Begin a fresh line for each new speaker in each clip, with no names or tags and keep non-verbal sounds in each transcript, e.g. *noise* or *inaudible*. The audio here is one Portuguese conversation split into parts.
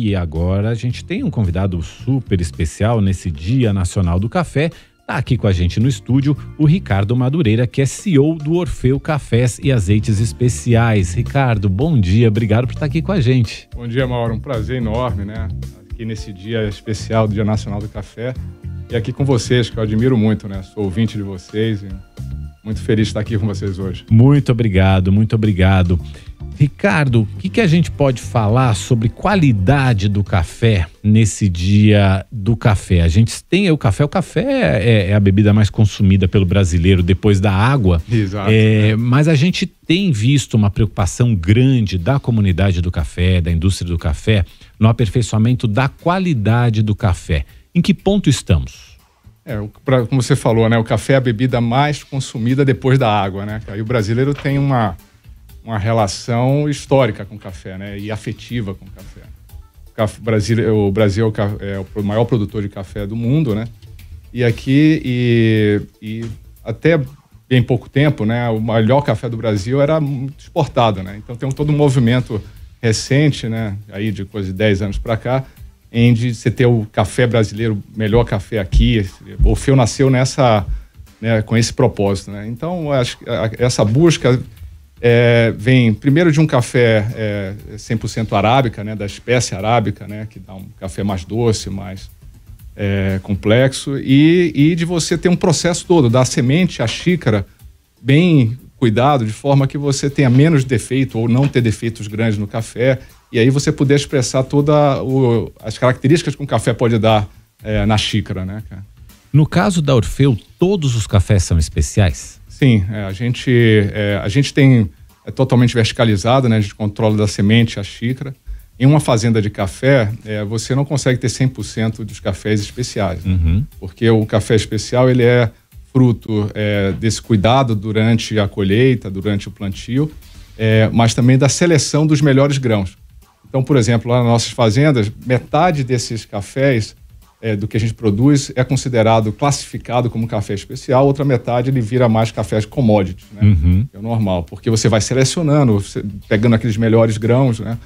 E agora a gente tem um convidado super especial nesse Dia Nacional do Café. Está aqui com a gente no estúdio o Ricardo Madureira, que é CEO do Orfeu Cafés e Azeites Especiais. Ricardo, bom dia, obrigado por estar aqui com a gente.
Bom dia, Mauro, um prazer enorme, né? Aqui nesse dia especial do Dia Nacional do Café, e aqui com vocês, que eu admiro muito, né? Sou ouvinte de vocês e muito feliz de estar aqui com vocês hoje.
Muito obrigado, muito obrigado. Ricardo, o que, que, a gente pode falar sobre qualidade do café nesse dia do café? A gente tem o café, o café é, é a bebida mais consumida pelo brasileiro depois da água.
Exato. É,
né? Mas a gente tem visto uma preocupação grande da comunidade do café, da indústria do café, no aperfeiçoamento da qualidade do café. Em que ponto estamos?
É, pra, como você falou, né? O café é a bebida mais consumida depois da água, né? Aí o brasileiro tem uma, uma relação histórica com o café, né? E afetiva com o café. O, café, Brasil, o Brasil é o, é maior produtor de café do mundo, né? E aqui, e, e até bem pouco tempo, né? O melhor café do Brasil era exportado, né? Então tem todo um movimento recente, né? Aí de coisa de 10 anos para cá, em de você ter o café brasileiro, melhor café aqui. O Feu nasceu nessa, né, com esse propósito. Né? Então, acho essa busca é, vem primeiro de um café é, 100% arábica, né, da espécie arábica, né, que dá um café mais doce, mais é, complexo, e, e de você ter um processo todo, da semente à xícara, bem cuidado, de forma que você tenha menos defeito ou não ter defeitos grandes no café e aí você poder expressar todas as características que um café pode dar é, na xícara, né,
No caso da Orfeu, todos os cafés são especiais? Sim, é, a, gente, é, a gente tem
é totalmente verticalizado, né? A gente controla da semente à xícara. Em uma fazenda de café, é, você não consegue ter 100% dos cafés especiais, né? uhum. porque o café especial ele é fruto é, desse cuidado durante a colheita, durante o plantio, é, mas também da seleção dos melhores grãos. Então, por exemplo, lá nas nossas fazendas, metade desses cafés é, do que a gente produz é considerado, classificado como café especial, outra metade ele vira mais cafés commodities, né? Uhum. É o normal, porque você vai selecionando, pegando aqueles melhores grãos, né?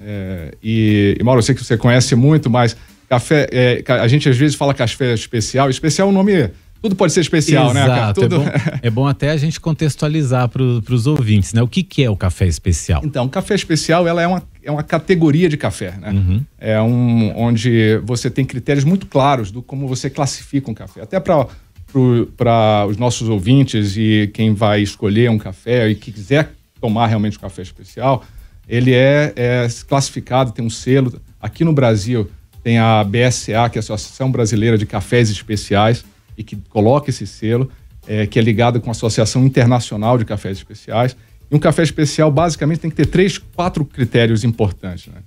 É, e, e, Mauro, eu sei que você conhece muito, mas café, é, a gente às vezes fala café especial, especial é um nome...
Tudo pode ser especial, né, Exato, né? Tudo... É, bom, é bom até a gente contextualizar para os ouvintes, né? O que, que é o café especial?
Então, o café especial ela é uma é uma categoria de café, né? Uhum. É um onde você tem critérios muito claros do como você classifica um café. Até para os nossos ouvintes e quem vai escolher um café e que quiser tomar realmente um café especial, ele é, é classificado, tem um selo. Aqui no Brasil tem a BSA, que é a Associação Brasileira de Cafés Especiais, e que coloca esse selo, é, que é ligado com a Associação Internacional de Cafés Especiais um café especial, basicamente, tem que ter três, quatro critérios importantes, né?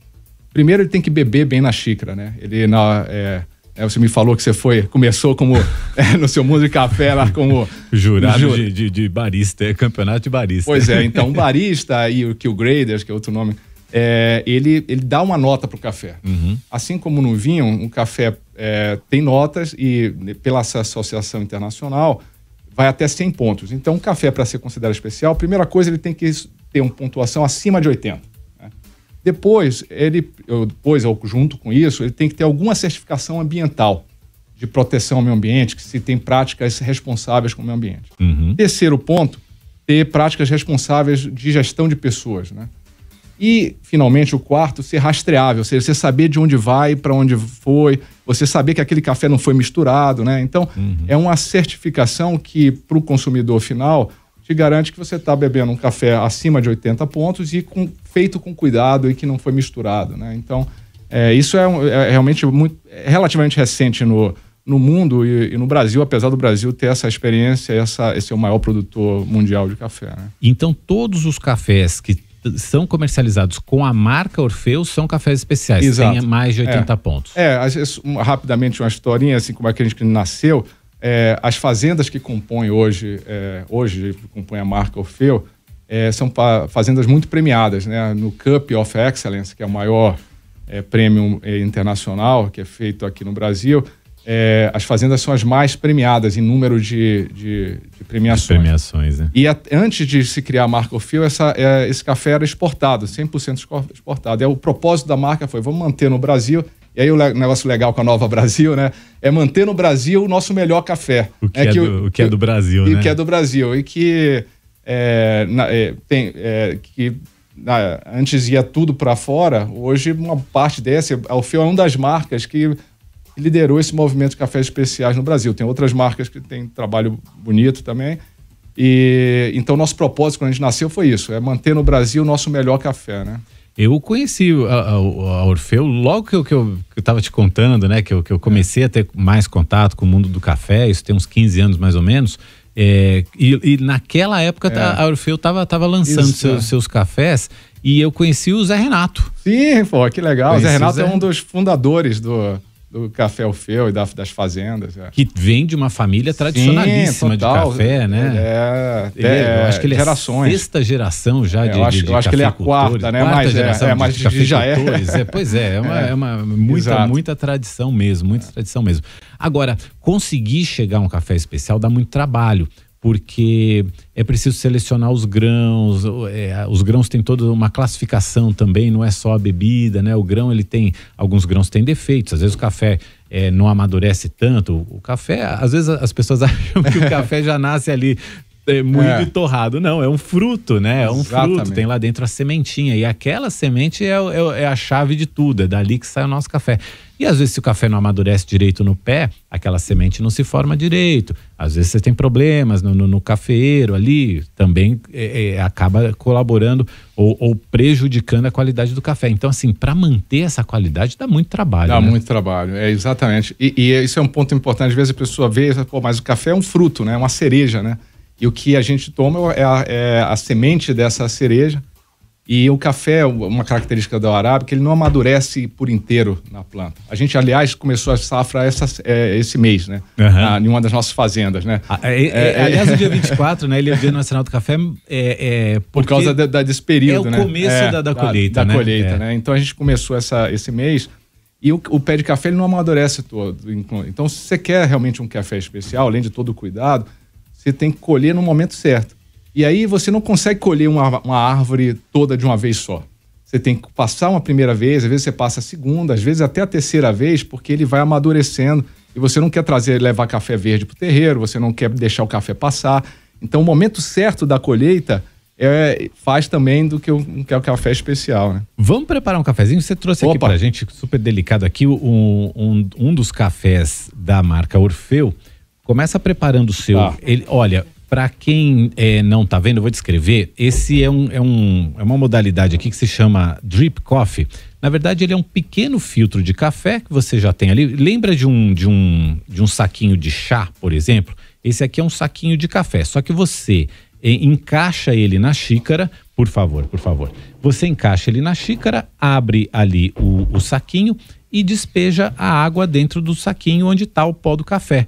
Primeiro, ele tem que beber bem na xícara, né? Ele na... É, é você me falou que você foi, começou como *laughs* é, no seu mundo de café lá como jurado jura. de,
de, de, barista, é campeonato de barista. Pois é, então *laughs*
barista e o que o graders, que é outro nome, é, ele ele dá uma nota pro café. Uhum. Assim como no vinho, o café é, tem notas e pela associação internacional vai até 100 pontos. Então, um café, para ser considerado especial, primeira coisa, ele tem que ter uma pontuação acima de 80. Né? Depois, ele, depois, junto com isso, ele tem que ter alguma certificação ambiental de proteção ao meio ambiente, que se tem práticas responsáveis com o meio ambiente. Uhum. Terceiro ponto, ter práticas responsáveis de gestão de pessoas, né? E, finalmente, o quarto, ser rastreável, ou seja, você saber de onde vai, para onde foi, você saber que aquele café não foi misturado, né? Então, uhum. é uma certificação que, para o consumidor final, te garante que você está bebendo um café acima de 80 pontos e com, feito com cuidado e que não foi misturado, né? Então, é, isso é, é, é realmente muito, é relativamente recente no, no mundo e, e, no Brasil, apesar do Brasil ter essa experiência, essa, esse é o maior produtor mundial de café. Né?
Então, todos os cafés que são comercializados com a marca Orfeu são cafés especiais. Exato. Tem mais de 80 é. pontos.
É, rapidamente uma historinha, assim, como é que a gente nasceu. É, as fazendas que compõem hoje, é, hoje compõem a marca Orfeu, é, são fazendas muito premiadas, né? No Cup of Excellence, que é o maior é, prêmio é, internacional que é feito aqui no Brasil, é, as fazendas são as mais premiadas em número de, de, de premiações.
De premiações né?
E a, antes de se criar a marca Ofil, essa, é, esse café era exportado, 100% exportado. E o propósito da marca foi, vamos manter no Brasil... E aí o negócio legal com a Nova Brasil, né? É manter no Brasil o nosso melhor café. O que, é, é que, do, o, que é do Brasil, e, né? O que é do Brasil. E que, é, na, é, tem, que na, antes ia tudo para fora, hoje uma parte dessa... A Ofil é uma das marcas que liderou esse movimento de cafés especiais no Brasil. Tem outras marcas que têm trabalho bonito também. E então nosso propósito quando a gente nasceu foi isso, é manter no Brasil o nosso melhor café, né?
Eu conheci a, a, Orfeu logo que eu, que eu, que eu te contando, né? Que eu, que eu comecei é. a ter mais contato com o mundo do café, isso tem uns 15 anos mais ou menos. É, e, e, naquela época tá, é. a Orfeu estava tava lançando Isso, seus, é. seus, cafés e eu conheci o Zé Renato. Sim, pô, que legal. Conheci o Zé Renato o Zé... é um
dos fundadores do, do café Alfeu é e da, das fazendas. É.
Que vem de uma família tradicionalíssima Sim, total, de café, né? É, ele, é, eu acho que ele é gerações. é sexta geração já é, de Eu acho, de, de eu acho que ele é a quarta, né? Quarta mas geração é, é, mas de já é. é. Pois é, é uma, é. uma muita, muita tradição mesmo, muita tradição mesmo. Agora, conseguir chegar a um café especial dá muito trabalho porque é preciso selecionar os grãos. É, os grãos têm toda uma classificação também, não é só a bebida, né? O grão ele tem alguns grãos têm defeitos. Às vezes o café é, não amadurece tanto. O café, às vezes as pessoas *laughs* acham que o café já nasce ali é, é. torrado. Não, é um fruto, né? É um Exatamente. fruto, tem lá dentro a sementinha. E aquela semente é, é, é a chave de tudo, é dali que sai o nosso café. E às vezes, se o café não amadurece direito no pé, aquela semente não se forma direito. Às vezes você tem problemas no, no, no cafeiro ali, também é, é, acaba colaborando ou, ou, prejudicando a qualidade do café. Então, assim, para manter essa qualidade dá muito trabalho. Dá né? muito trabalho, é
exatamente. E, e isso é um ponto importante. Às vezes a pessoa
vê, pô, mas o
café é um fruto, né? É uma cereja, né? E o que a gente toma é a, é a semente dessa cereja. E o café, uma característica da arábica, ele não amadurece por inteiro na planta. A gente, aliás, começou a safra essa, é, esse mês, né? Uhum. em uma das nossas fazendas, né? Ah, é, é, é, é, aliás, é. o dia 24, né? Ele é o Dia
Nacional do Café. É, por causa de, da, desse período, né? É o né? começo da, da, colheita, da, né? Da colheita, né?
Então a gente começou essa, esse mês e o, o pé de café ele não amadurece todo. Então, se você quer realmente um café especial, além de todo o cuidado, você tem que colher no momento certo. E aí você não consegue colher uma, uma árvore toda de uma vez só. Você tem que passar uma primeira vez, às vezes você passa a segunda, às vezes até a terceira vez, porque ele vai amadurecendo e você não quer trazer levar café verde para o terreiro, você não quer deixar o café passar. Então, o momento certo da colheita é, faz também do que o um, que é o café especial, né?
Vamos preparar um cafezinho? Você trouxe Opa. aqui para gente, super delicado aqui, um, um, um dos cafés da marca Orfeu. Começa preparando o seu. Tá. Ele, olha, para quem é, não tá vendo, eu vou descrever. Esse é um, é, um, é uma modalidade aqui que se chama drip coffee. Na verdade, ele é um pequeno filtro de café que você já tem ali. Lembra de um, de um, de um saquinho de chá, por exemplo? Esse aqui é um saquinho de café, só que você é, encaixa ele na xícara, por favor, por favor. Você encaixa ele na xícara, abre ali o, o saquinho e despeja a água dentro do saquinho onde está o pó do café.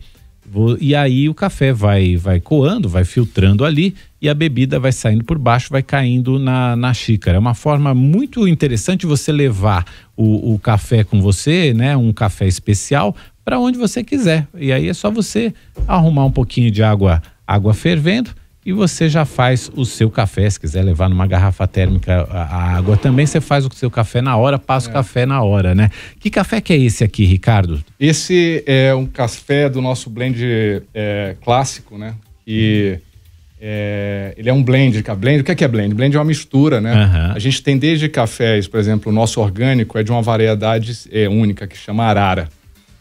E aí o café vai, vai coando, vai filtrando ali e a bebida vai saindo por baixo, vai caindo na, na xícara. É uma forma muito interessante você levar o, o café com você, né? Um café especial para onde você quiser. E aí é só você arrumar um pouquinho de água, água fervendo e você já faz o seu café. Se quiser levar numa garrafa térmica a água também, você faz o seu café na hora, passa é. o café na hora, né? Que café que é esse aqui, Ricardo?
Esse é um café do nosso blend é, clássico, né? E é, ele é um blend. blend. O que é, que é blend? Blend é uma mistura, né? Uhum. A gente tem desde cafés, por exemplo, o nosso orgânico é de uma variedade é, única que chama Arara.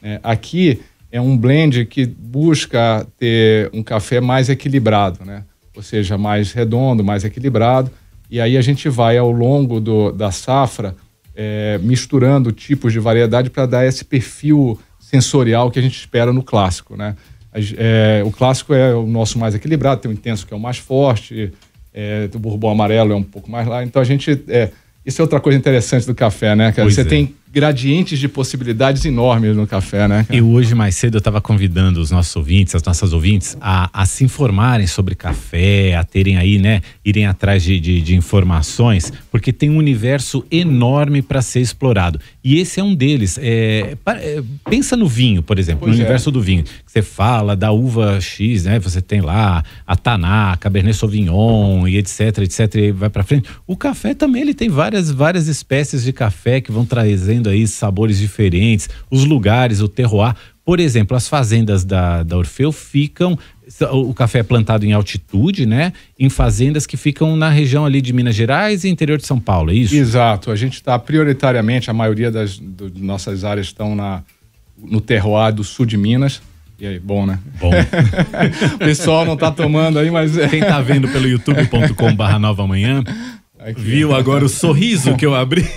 Né? aqui é um blend que busca ter um café mais equilibrado, né? Ou seja, mais redondo, mais equilibrado. E aí a gente vai ao longo do, da safra é, misturando tipos de variedade para dar esse perfil sensorial que a gente espera no clássico, né? É, o clássico é o nosso mais equilibrado, tem o intenso que é o mais forte, é, o bourbon amarelo é um pouco mais lá. Então a gente. É, isso é outra coisa interessante do café, né? você é. tem gradientes de
possibilidades enormes no café, né? Eu E hoje mais cedo eu estava convidando os nossos ouvintes, as nossas ouvintes, a, a, se informarem sobre café, a terem aí, né, irem atrás de, de, de informações, porque tem um universo enorme para ser explorado. E esse é um deles. É, é, pensa no vinho, por exemplo, pois no é. universo do vinho. Você fala da uva X, né? Você tem lá a Taná, a Cabernet Sauvignon e etc, etc, e vai para frente. O café também ele tem várias, várias espécies de café que vão trazer trazendo aí sabores diferentes, os lugares, o terroir. Por exemplo, as fazendas da, da Orfeu ficam. O café é plantado em altitude, né? Em fazendas que ficam na região ali de Minas Gerais e interior de São Paulo, é isso? Exato. A gente está prioritariamente, a maioria das do,
nossas áreas estão na, no terroir do sul de Minas. E aí, bom, né? Bom. *laughs* o pessoal não está tomando aí, mas. É. Quem está vendo pelo *laughs* youtube.com/barra
nova manhã Aqui. Viu agora o sorriso que eu abri? *laughs*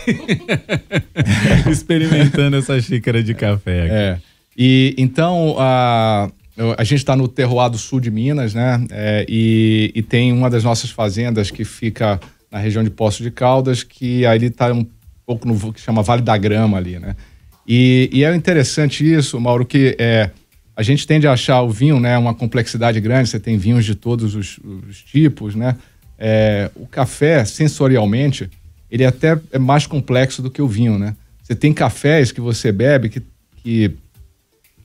Experimentando
essa xícara de café. Aqui. É. E então a, a gente está no terroir do sul de Minas, né? É, e, e, tem uma das nossas fazendas que fica na região de Poço de Caldas, que ali está um pouco no que chama Vale da Grama ali, né? E, e é interessante isso, Mauro, que é, a gente tende a achar o vinho, né, uma complexidade grande. Você tem vinhos de todos os, os tipos, né? É, o café, sensorialmente, ele até é mais complexo do que o vinho, né? Você tem cafés que você bebe que, que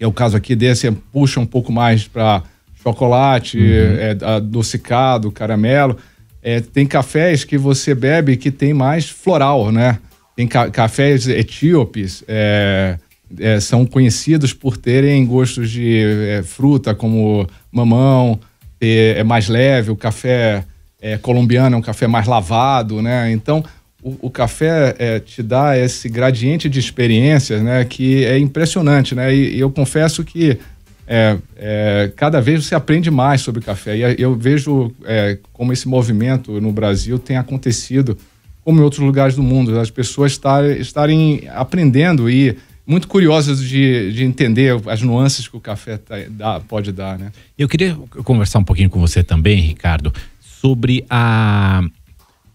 é o caso aqui desse, é, puxa um pouco mais para chocolate, uhum. é, adocicado, caramelo. É, tem cafés que você bebe que tem mais floral, né? Tem ca cafés etíopes, é, é, são conhecidos por terem gostos de é, fruta, como mamão, ter, é mais leve, o café é, colombiano é um café mais lavado, né? Então, o, o café é, te dá esse gradiente de experiências, né? Que é impressionante, né? E, e eu confesso que é, é, cada vez você aprende mais sobre café. E é, eu vejo é, como esse movimento no Brasil tem acontecido, como em outros lugares do mundo, as pessoas estarem, estarem aprendendo e muito curiosas de, de, entender as nuances que o café tá, dá, pode dar. Né?
Eu queria conversar um pouquinho com você também, Ricardo, sobre a,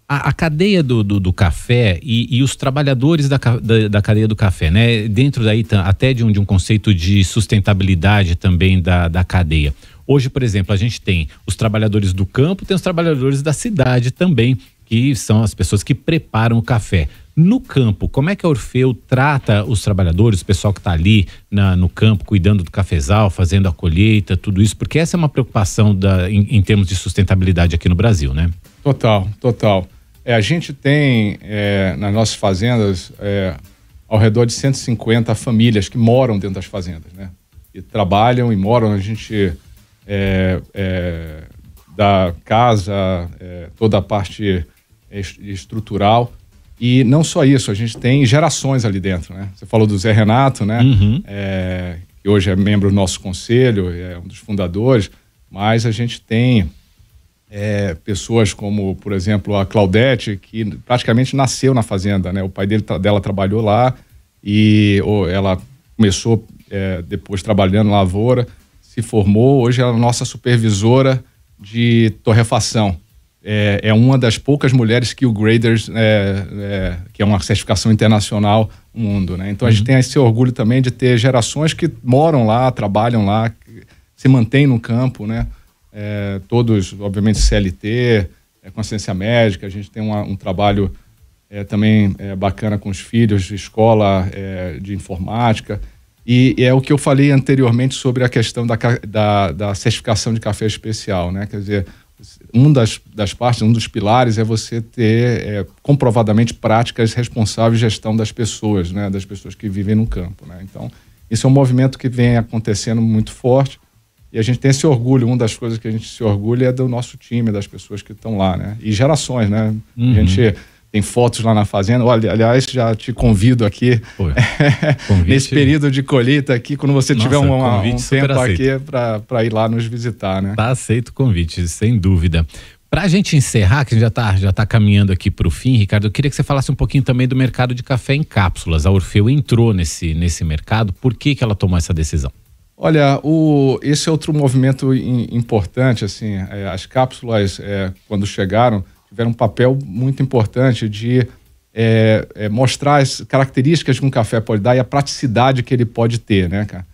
a, a cadeia do, do, do café e, e, os trabalhadores da, da, da, cadeia do café, né? Dentro daí até de um, de um conceito de sustentabilidade também da, da cadeia. Hoje, por exemplo, a gente tem os trabalhadores do campo, tem os trabalhadores da cidade também, que são as pessoas que preparam o café. No campo, como é que a Orfeu trata os trabalhadores, o pessoal que está ali na, no campo, cuidando do cafezal, fazendo a colheita, tudo isso? Porque essa é uma preocupação da, em, em termos de sustentabilidade aqui no Brasil, né? Total, total.
É, a gente tem é, nas nossas fazendas é, ao redor de 150 famílias que moram dentro das fazendas, né? E trabalham e moram. A gente é, é, da casa, é, toda a parte é, estrutural e não só isso, a gente tem gerações ali dentro, né? Você falou do Zé Renato, né? Uhum. É, que hoje é membro do nosso conselho, é um dos fundadores, mas a gente tem é, pessoas como, por exemplo, a Claudete, que praticamente nasceu na fazenda, né? O pai dele, dela trabalhou lá e ou, ela começou é, depois trabalhando na lavoura, se formou, hoje ela é a nossa supervisora de torrefação é, é, uma das poucas mulheres que o Graders, é, é, que é uma certificação internacional mundo, né? Então a gente uhum. tem esse orgulho também de ter gerações que moram lá, trabalham lá, se mantêm no campo, né? É, todos, obviamente, CLT, é, consciência médica, a gente tem uma, um trabalho é, também bacana com os filhos, de escola de informática. E, e é o que eu falei anteriormente sobre a questão da, da, da certificação de café especial, né? Quer dizer, uma das, das partes, um dos pilares é você ter é, comprovadamente práticas responsáveis de gestão das pessoas, né? das pessoas que vivem no campo. Né? Então, esse é um movimento que vem acontecendo muito forte e a gente tem esse orgulho. Uma das coisas que a gente se orgulha é do nosso time, das pessoas que estão lá. Né? E gerações, né? Uhum. A gente tem fotos lá na fazenda. Olha, aliás, já te convido aqui
*laughs* nesse período
de colheita aqui, quando você Nossa, tiver uma, um tempo aqui
para ir lá nos visitar, né? Tá aceito o convite, sem dúvida. Para a gente encerrar, que a gente já está já tá caminhando aqui para o fim, Ricardo, eu queria que você falasse um pouquinho também do mercado de café em cápsulas. A Orfeu entrou nesse, nesse mercado, por que, que ela tomou essa decisão?
Olha, o, esse é outro movimento in, importante. assim, é, As cápsulas, é, quando chegaram, tiveram um papel muito importante de é, é, mostrar as características que um café pode dar e a praticidade que ele pode ter, né, cara?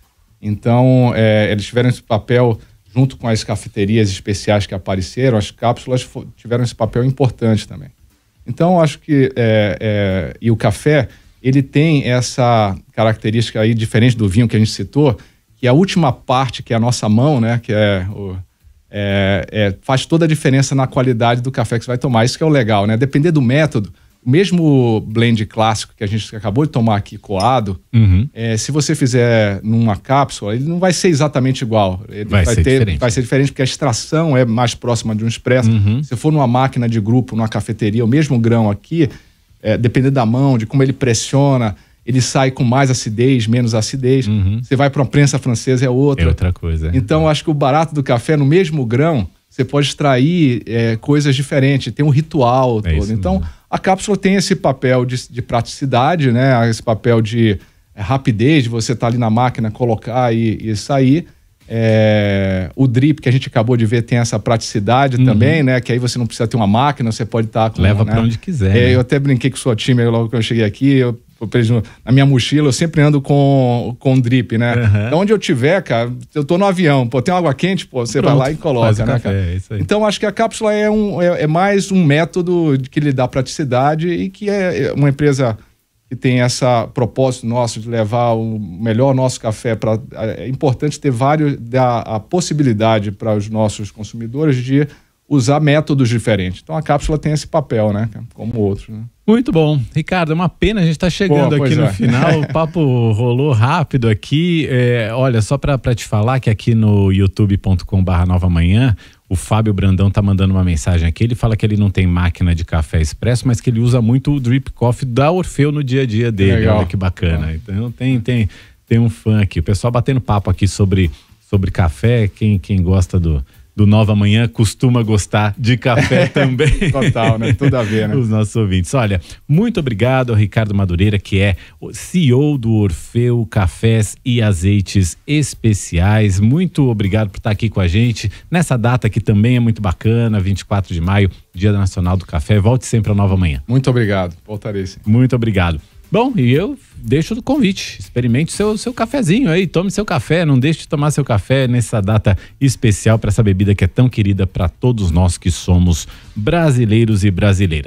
Então, é, eles tiveram esse papel junto com as cafeterias especiais que apareceram, as cápsulas tiveram esse papel importante também. Então, acho que é, é, e o café ele tem essa característica aí diferente do vinho que a gente citou, que a última parte que é a nossa mão, né, que é o, é, é, faz toda a diferença na qualidade do café que você vai tomar. Isso que é o legal, né? Depender do método, o mesmo blend clássico que a gente acabou de tomar aqui coado, uhum. é, se você fizer numa cápsula, ele não vai ser exatamente igual. Ele vai, vai ser ter, diferente. vai ser diferente porque a extração é mais próxima de um expresso. Uhum. Se for numa máquina de grupo, numa cafeteria, o mesmo grão aqui, é, dependendo da mão, de como ele pressiona, ele sai com mais acidez, menos acidez. Uhum. Você vai para uma prensa francesa, é outra. É outra coisa. Então, acho que o barato do café, no mesmo grão, você pode extrair é, coisas diferentes, tem um ritual é todo. Então, mesmo. a cápsula tem esse papel de, de, praticidade, né? Esse papel de é, rapidez, de você estar tá ali na máquina, colocar e, e sair. É, o drip que a gente acabou de ver tem essa praticidade uhum. também, né? Que aí você não precisa ter uma máquina, você pode estar tá com. Leva né? para onde quiser. É, né? Eu até brinquei com o seu time logo que eu cheguei aqui. Eu na minha mochila, eu sempre ando com, com drip, né? Uhum. Então, onde eu tiver, cara, eu tô no avião, pô, tem água quente, pô, você Pronto, vai lá e coloca, né, café, cara? É então, acho que a cápsula é, um, é, é, mais um método que lhe dá praticidade e que é, é uma empresa que tem essa propósito nosso de levar o melhor nosso café para é, é importante ter vários da a possibilidade para os nossos consumidores de usar métodos diferentes. Então a cápsula tem esse papel, né?
Como outros. Né? Muito bom. Ricardo, é uma pena, a gente estar tá chegando Pô, aqui no é. final. O *laughs* papo rolou rápido aqui. É, olha, só para te falar que aqui no youtube.com/barra nova manhã, o Fábio Brandão tá mandando uma mensagem aqui. Ele fala que ele não tem máquina de café expresso, mas que ele usa muito o drip coffee da Orfeu no dia a dia dele. Legal. Olha que bacana. Então tem, tem, tem um fã aqui. O pessoal batendo papo aqui sobre, sobre café, quem, quem gosta do do Nova Manhã costuma gostar de café *laughs* também. Total, né? Tudo a ver, né? Os nossos ouvintes. Olha, muito obrigado ao Ricardo Madureira, que é CEO do Orfeu Cafés e Azeites Especiais. Muito obrigado por estar aqui com a gente nessa data que também é muito bacana, 24 de maio, Dia Nacional do Café. Volte sempre ao Nova Manhã. Muito obrigado. Voltarei sim. Muito obrigado. Bom, e eu deixo o convite. Experimente seu seu cafezinho aí, tome seu café, não deixe de tomar seu café nessa data especial para essa bebida que é tão querida para todos nós que somos brasileiros e brasileiras.